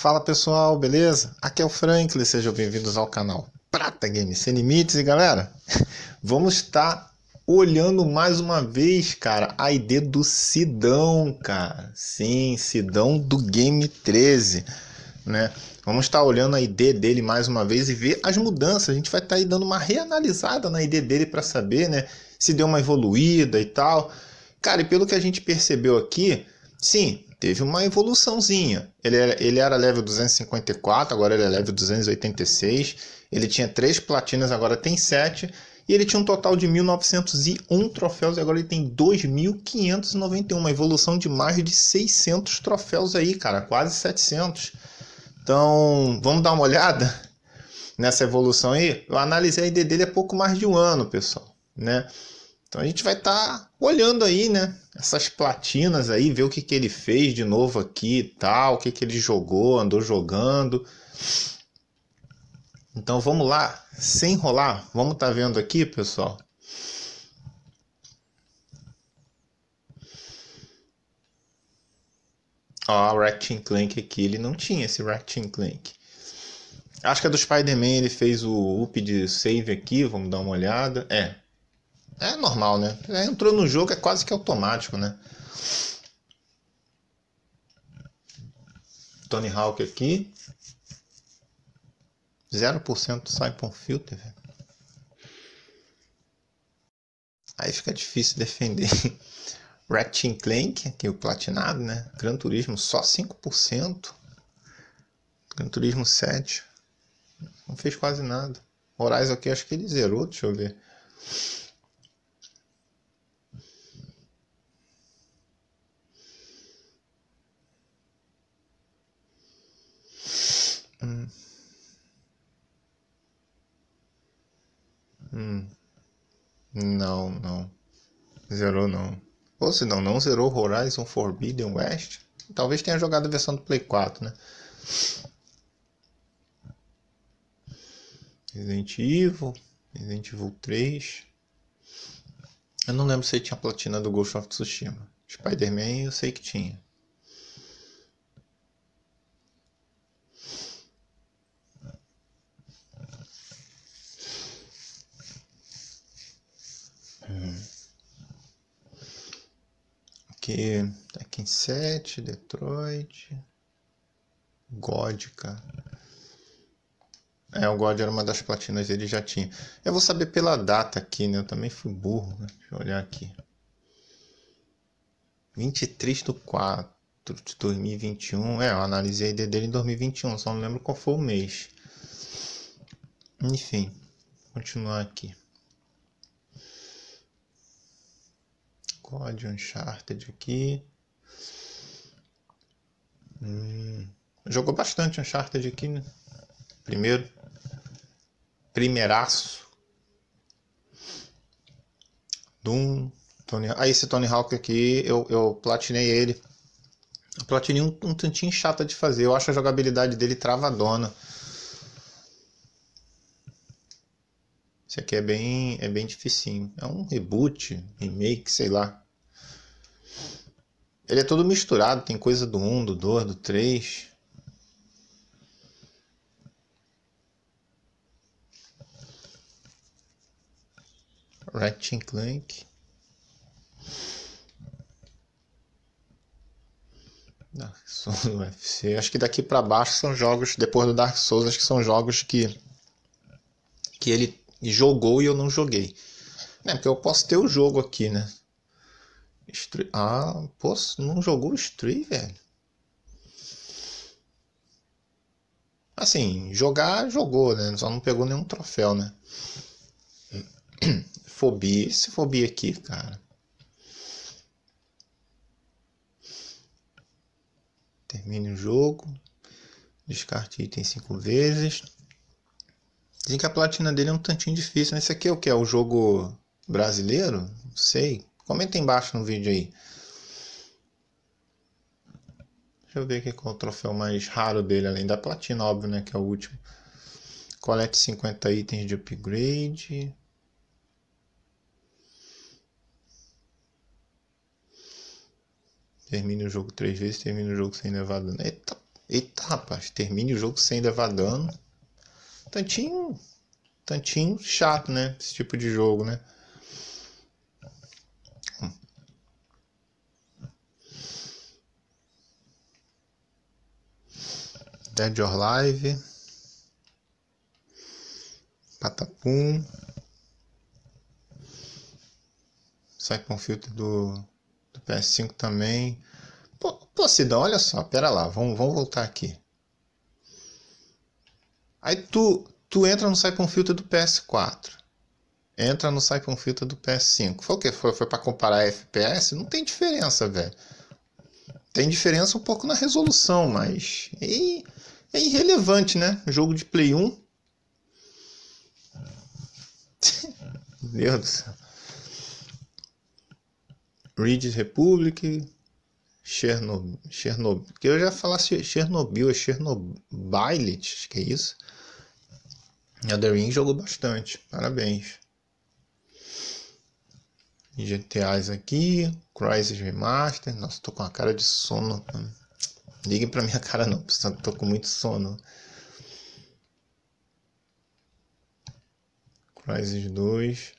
Fala pessoal, beleza? Aqui é o Franklin, sejam bem-vindos ao canal Prata Game Sem Limites e galera, vamos estar olhando mais uma vez, cara, a ID do Sidão, cara. Sim, Sidão do Game 13, né? Vamos estar olhando a ID dele mais uma vez e ver as mudanças. A gente vai estar aí dando uma reanalisada na ID dele para saber, né, se deu uma evoluída e tal. Cara, e pelo que a gente percebeu aqui, Sim, teve uma evoluçãozinha. Ele era, ele era level 254, agora ele é level 286. Ele tinha três platinas, agora tem sete. E ele tinha um total de 1.901 troféus e agora ele tem 2.591. Uma evolução de mais de 600 troféus aí, cara. Quase 700. Então, vamos dar uma olhada nessa evolução aí? Eu analisei a ID dele há pouco mais de um ano, pessoal. Né? Então a gente vai estar tá olhando aí, né? Essas platinas aí, ver o que, que ele fez de novo aqui e tal, o que, que ele jogou, andou jogando. Então vamos lá, sem enrolar, vamos estar tá vendo aqui, pessoal. Ó, o Ratchet Clank aqui, ele não tinha esse Ratchet Clank. Acho que é do Spider-Man ele fez o up de save aqui, vamos dar uma olhada. É, é normal, né? É, entrou no jogo, é quase que automático, né? Tony Hawk aqui. 0% sai por um filter, velho. Aí fica difícil defender. Ratchet Clank, que é o platinado, né? Gran Turismo só 5%. Gran Turismo 7. Não fez quase nada. Horizon aqui acho que ele zerou, deixa eu ver. Zerou não. Ou se não, não zerou Horizon Forbidden West? Talvez tenha jogado a versão do Play 4, né? Resident Evil, Resident Evil 3. Eu não lembro se tinha platina do Ghost of Tsushima. Spider-Man eu sei que tinha. aqui tá aqui em 7, Detroit, Godica É, o God era uma das platinas, ele já tinha. Eu vou saber pela data aqui, né? Eu também fui burro, né? Deixa eu olhar aqui. 23 do 4 de 2021. É, eu analisei a ID dele em 2021, só não lembro qual foi o mês. Enfim, continuar aqui. código Uncharted aqui. Hum, jogou bastante Uncharted aqui, né? Primeiro. Primeiraço. Doom. Tony, ah, esse Tony Hawk aqui, eu, eu platinei ele. platinei um, um tantinho chata de fazer. Eu acho a jogabilidade dele travadona. Isso aqui é bem, é bem dificinho. É um reboot, remake, sei lá. Ele é todo misturado, tem coisa do 1, do 2, do 3. Ratchet Clank. Dark Souls UFC. Acho que daqui para baixo são jogos, depois do Dark Souls, acho que são jogos que que ele e jogou e eu não joguei. É, porque eu posso ter o jogo aqui, né? Stri... Ah, pô, não jogou o Stray, velho. Assim, jogar, jogou, né? Só não pegou nenhum troféu, né? Fobia, esse fobia aqui, cara. Termine o jogo. Descarte item cinco vezes. Dizem que a platina dele é um tantinho difícil, né? Esse aqui é o que? É o jogo brasileiro? Não sei. Comenta embaixo no vídeo aí. Deixa eu ver aqui qual é o troféu mais raro dele, além da platina, óbvio, né? Que é o último. Colete 50 itens de upgrade. Termine o jogo três vezes, termine o jogo sem levar dano. Eita, eita rapaz, termine o jogo sem levar dano tantinho, tantinho chato, né? Esse tipo de jogo, né? Dead or Live, Patapum, sai com filtro do, do PS5 também. Pô, pô Cidão, olha só, pera lá, vamos, vamos voltar aqui. Aí tu, tu entra no Saipon Filter do PS4. Entra no Saipon Filter do PS5. Foi o quê? Foi, foi para comparar FPS? Não tem diferença, velho. Tem diferença um pouco na resolução, mas é, é irrelevante, né? Jogo de Play 1. Meu Deus do céu. Reed Republic, Chernobyl, Chernobyl, que eu já falasse é Chernobyl, é Chernobyl, acho que é isso. Elden Ring jogou bastante, parabéns. GTAs aqui, Crysis Remaster. Nossa, tô com uma cara de sono. Ligue pra minha cara não, tô com muito sono. Crysis 2.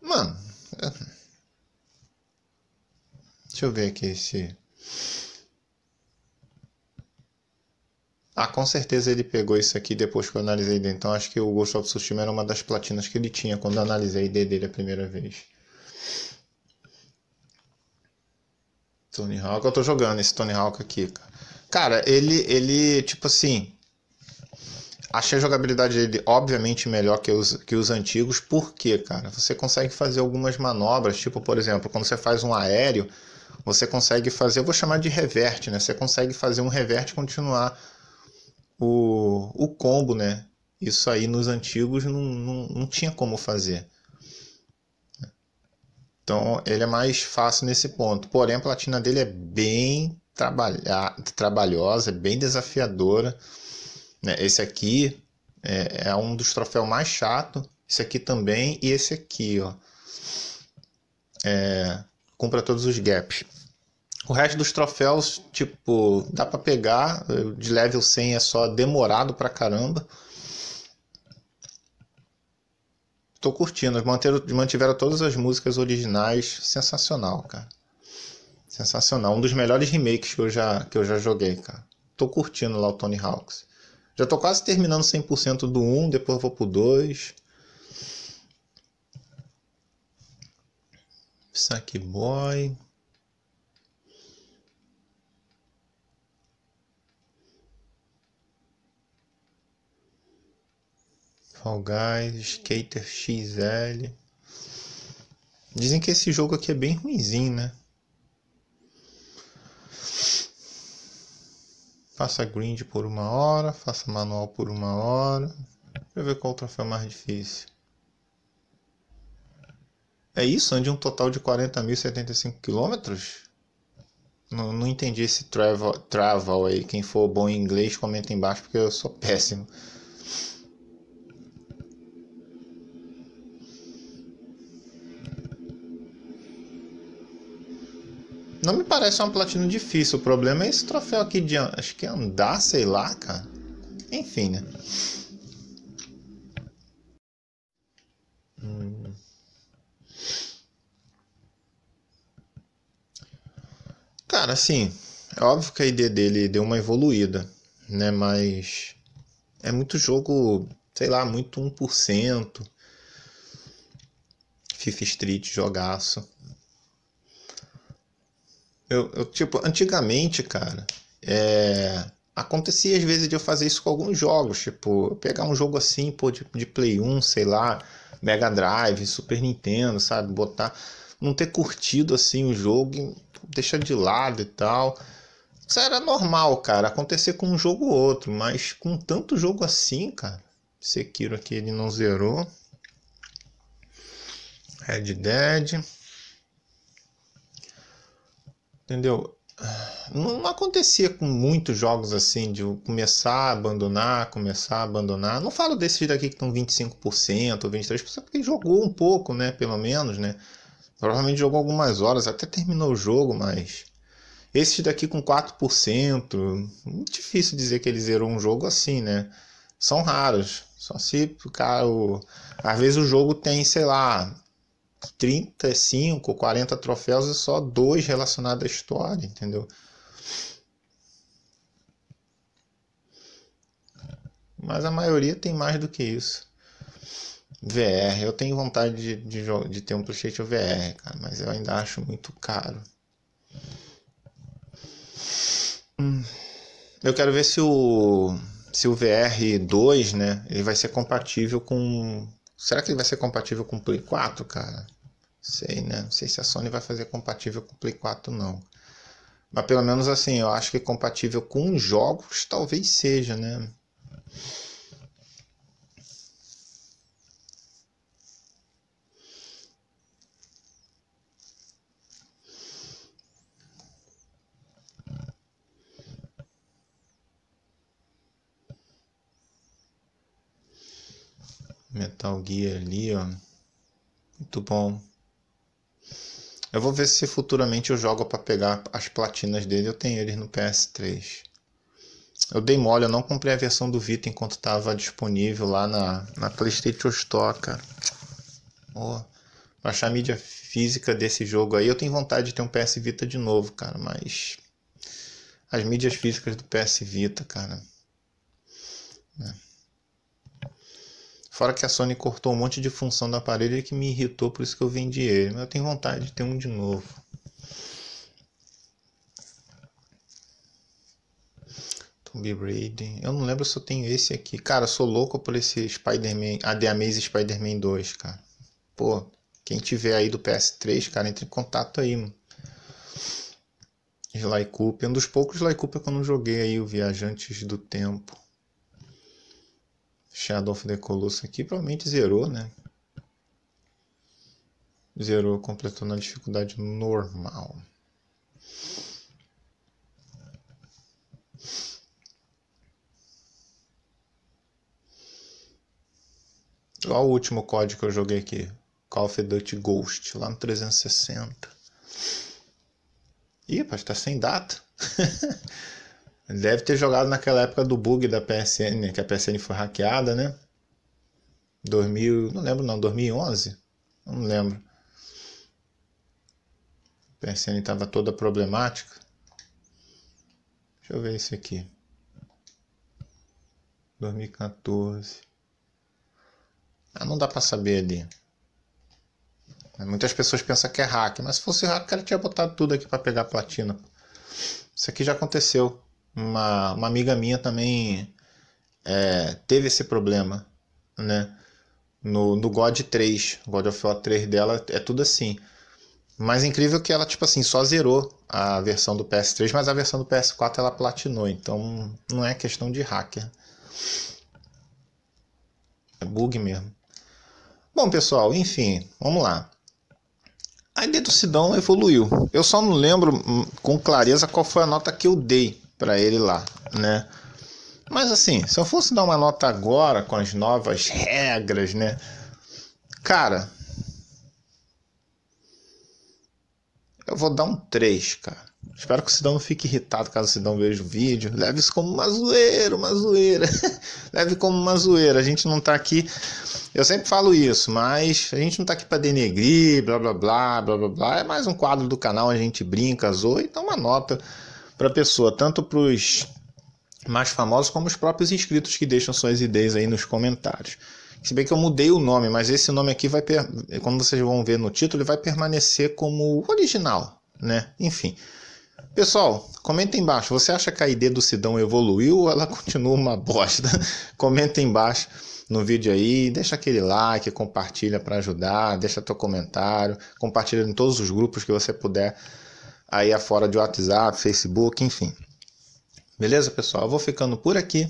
Mano. É. Deixa eu ver aqui esse. Ah, com certeza ele pegou isso aqui depois que eu analisei dele. Então acho que o Ghost of Tsushima era uma das platinas que ele tinha quando eu analisei ID dele a primeira vez. Tony Hawk, eu tô jogando esse Tony Hawk aqui, cara. Cara, ele, ele tipo assim. Achei a jogabilidade dele obviamente melhor que os, que os antigos, porque, cara, você consegue fazer algumas manobras, tipo, por exemplo, quando você faz um aéreo, você consegue fazer, eu vou chamar de reverte, né? Você consegue fazer um reverte e continuar o, o combo, né? Isso aí nos antigos não, não, não tinha como fazer. Então ele é mais fácil nesse ponto. Porém, a platina dele é bem trabalha, trabalhosa, é bem desafiadora. Né? Esse aqui é, é um dos troféus mais chato. Esse aqui também e esse aqui, ó. É, cumpra todos os gaps. O resto dos troféus, tipo, dá para pegar. De level 100 é só demorado pra caramba. Tô curtindo. Manteram, mantiveram todas as músicas originais. Sensacional, cara. Sensacional. Um dos melhores remakes que eu já, que eu já joguei, cara. Tô curtindo lá o Tony Hawks. Já tô quase terminando 100% do 1, depois vou pro 2. Sackboy. Boy. Fall Guys, Skater XL. Dizem que esse jogo aqui é bem ruimzinho, né? Faça grind por uma hora, faça manual por uma hora. Deixa eu ver qual troféu mais difícil. É isso? Ande um total de 40.075 quilômetros? Não, não entendi esse travel, travel aí. Quem for bom em inglês, comenta embaixo porque eu sou péssimo. Não me parece uma platina difícil. O problema é esse troféu aqui de. Acho que é andar, sei lá, cara. Enfim, né? Hum. Cara, assim. É óbvio que a ideia dele deu uma evoluída, né? Mas. É muito jogo, sei lá, muito 1%. Fifa Street, jogaço. Eu, eu tipo, antigamente, cara, é, acontecia às vezes de eu fazer isso com alguns jogos, tipo, pegar um jogo assim, pô, de, de Play 1, sei lá, Mega Drive, Super Nintendo, sabe, botar, não ter curtido assim o jogo, deixar de lado e tal. Isso era normal, cara, acontecer com um jogo ou outro, mas com tanto jogo assim, cara, Sekiro aqui ele não zerou. Red Dead. Entendeu? Não acontecia com muitos jogos assim, de começar a abandonar, começar a abandonar. Não falo desses daqui que estão 25% ou 23%, porque jogou um pouco, né? Pelo menos, né? Provavelmente jogou algumas horas, até terminou o jogo, mas. Esses daqui com 4%, muito difícil dizer que ele zerou um jogo assim, né? São raros. Só se o cara. O... Às vezes o jogo tem, sei lá, 35, 40 troféus e só dois relacionados à história, entendeu? Mas a maioria tem mais do que isso. VR, eu tenho vontade de, de, de ter um PlayStation VR, cara, mas eu ainda acho muito caro. Hum. Eu quero ver se o se o VR 2, né, ele vai ser compatível com Será que ele vai ser compatível com o Play 4, cara? Sei, né? Não sei se a Sony vai fazer compatível com o Play 4, não. Mas pelo menos assim, eu acho que compatível com jogos talvez seja, né? Metal Gear ali, ó. Muito bom. Eu vou ver se futuramente eu jogo para pegar as platinas dele. Eu tenho eles no PS3. Eu dei mole, eu não comprei a versão do Vita enquanto estava disponível lá na, na PlayStation Store, cara. Oh, baixar a mídia física desse jogo aí. Eu tenho vontade de ter um PS Vita de novo, cara, mas. As mídias físicas do PS Vita, cara. É. Fora que a Sony cortou um monte de função do aparelho é que me irritou, por isso que eu vendi ele. Mas eu tenho vontade de ter um de novo. Tomb Raider. Eu não lembro se eu tenho esse aqui. Cara, eu sou louco por esse Spider-Man, AD Amazing Spider-Man 2, cara. Pô, quem tiver aí do PS3, cara, entre em contato aí, mano. Sly Cooper, um dos poucos Sly Cooper que eu não joguei aí, o Viajantes do Tempo. Shadow of the Colossus aqui provavelmente zerou, né? Zerou, completou na dificuldade normal. Olha o último código que eu joguei aqui? Call of Duty Ghost, lá no 360. Ih, rapaz, tá sem data. Deve ter jogado naquela época do bug da PSN, que a PSN foi hackeada, né? 2000, não lembro não, 2011? Não lembro. A PSN estava toda problemática. Deixa eu ver isso aqui. 2014. Ah, não dá para saber ali. Muitas pessoas pensam que é hack, mas se fosse hack, cara tinha botado tudo aqui para pegar platina. Isso aqui já aconteceu uma, uma amiga minha também é, teve esse problema, né? No, no God 3, God of War 3 dela, é tudo assim. Mas é incrível que ela, tipo assim, só zerou a versão do PS3, mas a versão do PS4 ela platinou, então não é questão de hacker. É bug mesmo. Bom, pessoal, enfim, vamos lá. A ideia do Sidão evoluiu. Eu só não lembro hum, com clareza qual foi a nota que eu dei para ele lá, né? Mas assim, se eu fosse dar uma nota agora com as novas regras, né? Cara, eu vou dar um 3, cara. Espero que o Sidão não fique irritado caso o Sidão veja o vídeo. Leve isso como uma zoeira, uma zoeira. Leve como uma zoeira. A gente não tá aqui. Eu sempre falo isso, mas a gente não tá aqui para denegrir, blá blá blá, blá blá blá. É mais um quadro do canal, a gente brinca, zoa e então dá uma nota para a pessoa, tanto para os mais famosos como os próprios inscritos que deixam suas ideias aí nos comentários. Se bem que eu mudei o nome, mas esse nome aqui vai, como vocês vão ver no título, ele vai permanecer como original, né? Enfim. Pessoal, comenta embaixo. Você acha que a ideia do Sidão evoluiu ou ela continua uma bosta? comenta embaixo no vídeo aí, deixa aquele like, compartilha para ajudar, deixa teu comentário, compartilha em todos os grupos que você puder aí afora é de WhatsApp, Facebook, enfim. Beleza, pessoal? Eu vou ficando por aqui.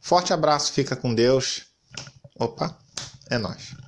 Forte abraço, fica com Deus. Opa, é nós.